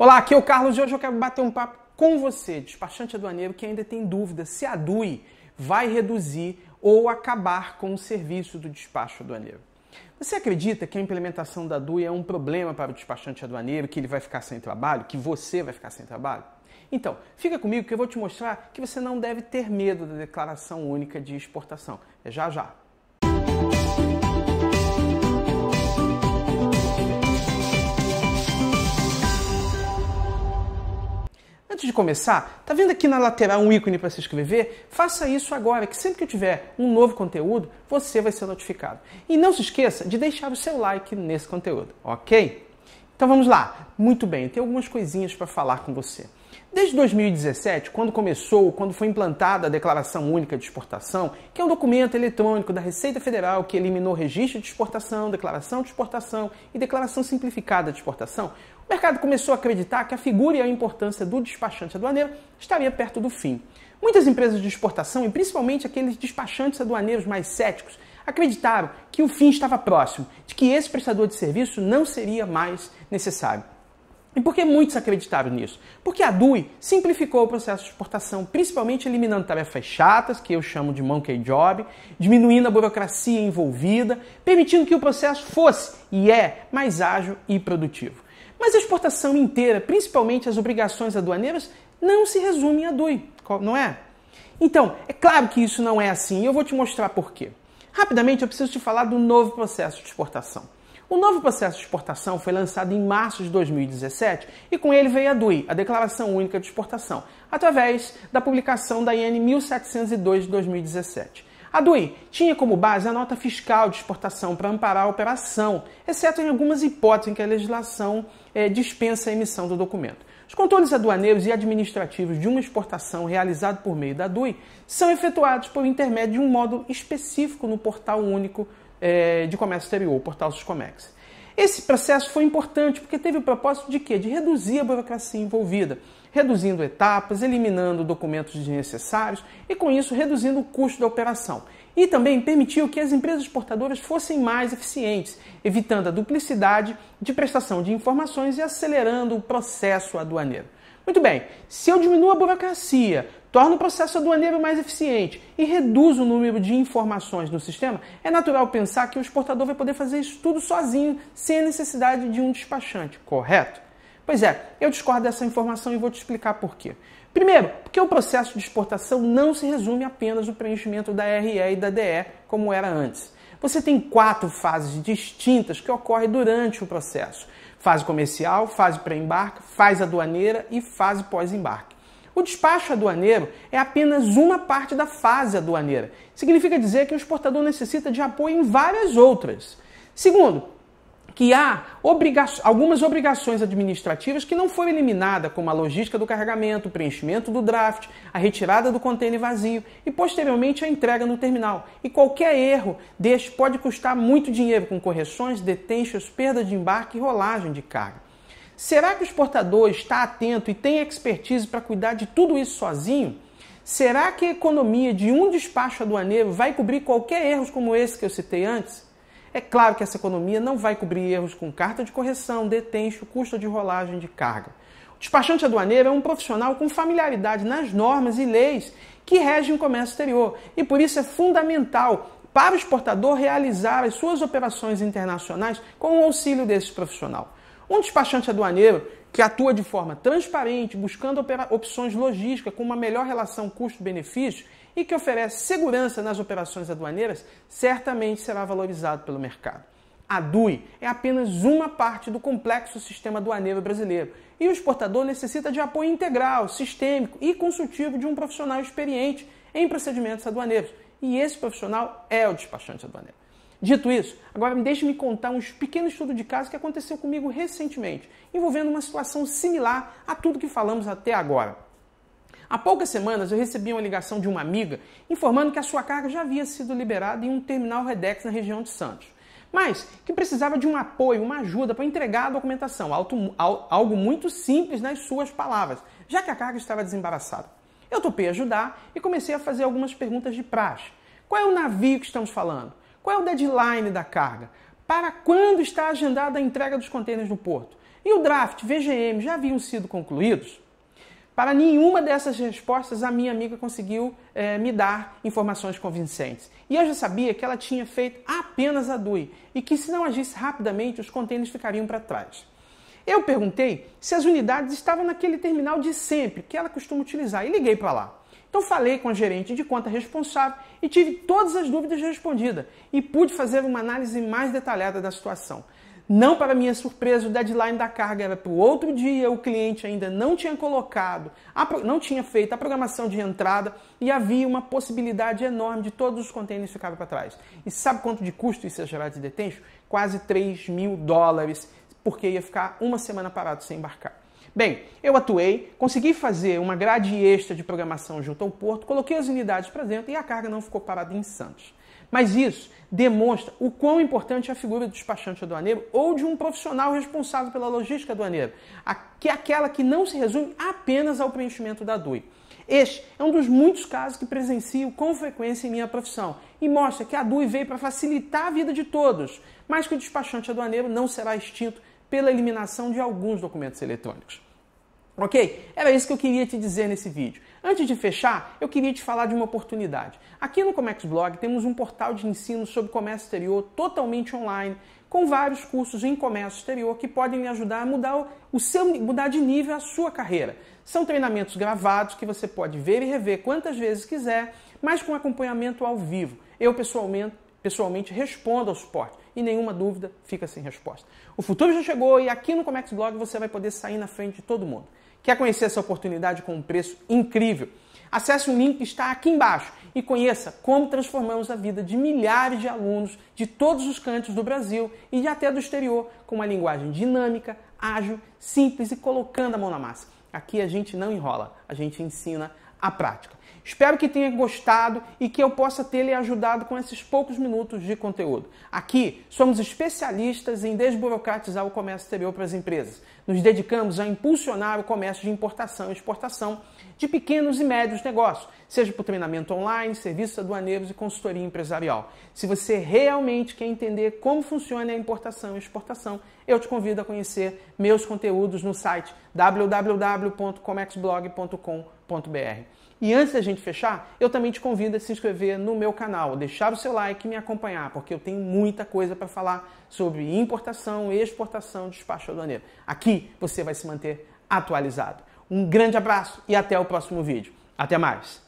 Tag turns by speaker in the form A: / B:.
A: Olá, aqui é o Carlos e hoje eu quero bater um papo com você, despachante aduaneiro que ainda tem dúvida se a DUI vai reduzir ou acabar com o serviço do despacho aduaneiro. Você acredita que a implementação da DUI é um problema para o despachante aduaneiro, que ele vai ficar sem trabalho, que você vai ficar sem trabalho? Então, fica comigo que eu vou te mostrar que você não deve ter medo da declaração única de exportação. É já já. Antes de começar, tá vendo aqui na lateral um ícone para se inscrever? Faça isso agora, que sempre que eu tiver um novo conteúdo, você vai ser notificado. E não se esqueça de deixar o seu like nesse conteúdo, ok? Então vamos lá. Muito bem, tem algumas coisinhas para falar com você. Desde 2017, quando começou, quando foi implantada a Declaração Única de Exportação, que é um documento eletrônico da Receita Federal que eliminou registro de exportação, declaração de exportação e declaração simplificada de exportação, o mercado começou a acreditar que a figura e a importância do despachante aduaneiro estaria perto do fim. Muitas empresas de exportação, e principalmente aqueles despachantes aduaneiros mais céticos, acreditaram que o fim estava próximo, de que esse prestador de serviço não seria mais necessário. E por que muitos acreditaram nisso? Porque a DUI simplificou o processo de exportação, principalmente eliminando tarefas chatas, que eu chamo de monkey job, diminuindo a burocracia envolvida, permitindo que o processo fosse e é mais ágil e produtivo. Mas a exportação inteira, principalmente as obrigações aduaneiras, não se resume à DUI, não é? Então, é claro que isso não é assim e eu vou te mostrar por quê. Rapidamente, eu preciso te falar do novo processo de exportação. O novo processo de exportação foi lançado em março de 2017 e com ele veio a DUI, a Declaração Única de Exportação, através da publicação da IN 1702 de 2017. A DUI tinha como base a nota fiscal de exportação para amparar a operação, exceto em algumas hipóteses em que a legislação eh, dispensa a emissão do documento. Os controles aduaneiros e administrativos de uma exportação realizada por meio da DUI são efetuados por intermédio de um módulo específico no Portal Único é, de Comércio Exterior, o portal SUSCOMEX. Esse processo foi importante porque teve o propósito de quê? De reduzir a burocracia envolvida, reduzindo etapas, eliminando documentos desnecessários e, com isso, reduzindo o custo da operação. E também permitiu que as empresas exportadoras fossem mais eficientes, evitando a duplicidade de prestação de informações e acelerando o processo aduaneiro. Muito bem, se eu diminuo a burocracia, torno o processo aduaneiro mais eficiente e reduzo o número de informações no sistema, é natural pensar que o exportador vai poder fazer isso tudo sozinho, sem a necessidade de um despachante, correto? Pois é, eu discordo dessa informação e vou te explicar por quê. Primeiro, porque o processo de exportação não se resume apenas ao preenchimento da RE e da DE como era antes você tem quatro fases distintas que ocorrem durante o processo: fase comercial, fase pré-embarque, fase aduaneira e fase pós-embarque. O despacho aduaneiro é apenas uma parte da fase aduaneira. Significa dizer que o exportador necessita de apoio em várias outras. Segundo, que há obriga algumas obrigações administrativas que não foram eliminadas, como a logística do carregamento, o preenchimento do draft, a retirada do contêiner vazio e, posteriormente, a entrega no terminal. E qualquer erro deste pode custar muito dinheiro, com correções, detenções, perda de embarque e rolagem de carga. Será que o exportador está atento e tem expertise para cuidar de tudo isso sozinho? Será que a economia de um despacho aduaneiro vai cobrir qualquer erro como esse que eu citei antes? É claro que essa economia não vai cobrir erros com carta de correção, detencho, custo de rolagem de carga. O despachante aduaneiro é um profissional com familiaridade nas normas e leis que regem o comércio exterior e por isso é fundamental para o exportador realizar as suas operações internacionais com o auxílio desse profissional. Um despachante aduaneiro que atua de forma transparente, buscando opções logísticas com uma melhor relação custo-benefício, e que oferece segurança nas operações aduaneiras, certamente será valorizado pelo mercado. A DUI é apenas uma parte do complexo sistema aduaneiro brasileiro e o exportador necessita de apoio integral, sistêmico e consultivo de um profissional experiente em procedimentos aduaneiros. E esse profissional é o despachante aduaneiro. Dito isso, agora deixe-me contar um pequeno estudo de caso que aconteceu comigo recentemente, envolvendo uma situação similar a tudo que falamos até agora. Há poucas semanas eu recebi uma ligação de uma amiga informando que a sua carga já havia sido liberada em um terminal Redex na região de Santos, mas que precisava de um apoio, uma ajuda para entregar a documentação, algo muito simples nas suas palavras, já que a carga estava desembaraçada. Eu topei ajudar e comecei a fazer algumas perguntas de praxe. Qual é o navio que estamos falando? Qual é o deadline da carga? Para quando está agendada a entrega dos contêineres no porto? E o draft VGM já haviam sido concluídos? Para nenhuma dessas respostas a minha amiga conseguiu eh, me dar informações convincentes. E eu já sabia que ela tinha feito apenas a DUI e que se não agisse rapidamente os contêineres ficariam para trás. Eu perguntei se as unidades estavam naquele terminal de sempre que ela costuma utilizar e liguei para lá. Então falei com a gerente de conta responsável e tive todas as dúvidas respondidas e pude fazer uma análise mais detalhada da situação. Não para minha surpresa, o deadline da carga era para o outro dia, o cliente ainda não tinha colocado, não tinha feito a programação de entrada e havia uma possibilidade enorme de todos os contêineres ficarem para trás. E sabe quanto de custo isso ia gerar de detention? Quase 3 mil dólares, porque ia ficar uma semana parado sem embarcar. Bem, eu atuei, consegui fazer uma grade extra de programação junto ao porto, coloquei as unidades para dentro e a carga não ficou parada em Santos. Mas isso demonstra o quão importante é a figura do despachante aduaneiro ou de um profissional responsável pela logística aduaneira, que é aquela que não se resume apenas ao preenchimento da DUI. Este é um dos muitos casos que presencio com frequência em minha profissão e mostra que a DUI veio para facilitar a vida de todos, mas que o despachante aduaneiro não será extinto pela eliminação de alguns documentos eletrônicos. Ok? Era isso que eu queria te dizer nesse vídeo. Antes de fechar, eu queria te falar de uma oportunidade. Aqui no Comex Blog temos um portal de ensino sobre comércio exterior totalmente online, com vários cursos em comércio exterior que podem lhe ajudar a mudar, o seu, mudar de nível a sua carreira. São treinamentos gravados que você pode ver e rever quantas vezes quiser, mas com acompanhamento ao vivo. Eu pessoalmente, pessoalmente respondo ao suporte e nenhuma dúvida fica sem resposta. O futuro já chegou e aqui no Comex Blog você vai poder sair na frente de todo mundo. Quer conhecer essa oportunidade com um preço incrível? Acesse o link que está aqui embaixo e conheça como transformamos a vida de milhares de alunos de todos os cantos do Brasil e de até do exterior com uma linguagem dinâmica, ágil, simples e colocando a mão na massa. Aqui a gente não enrola, a gente ensina à prática. Espero que tenha gostado e que eu possa ter lhe ajudado com esses poucos minutos de conteúdo. Aqui somos especialistas em desburocratizar o comércio exterior para as empresas. Nos dedicamos a impulsionar o comércio de importação e exportação de pequenos e médios negócios, seja por treinamento online, serviços aduaneiros e consultoria empresarial. Se você realmente quer entender como funciona a importação e exportação, eu te convido a conhecer meus conteúdos no site www.comexblog.com.br e antes da gente fechar, eu também te convido a se inscrever no meu canal, deixar o seu like e me acompanhar, porque eu tenho muita coisa para falar sobre importação, exportação, despacho aduaneiro. Aqui você vai se manter atualizado. Um grande abraço e até o próximo vídeo. Até mais!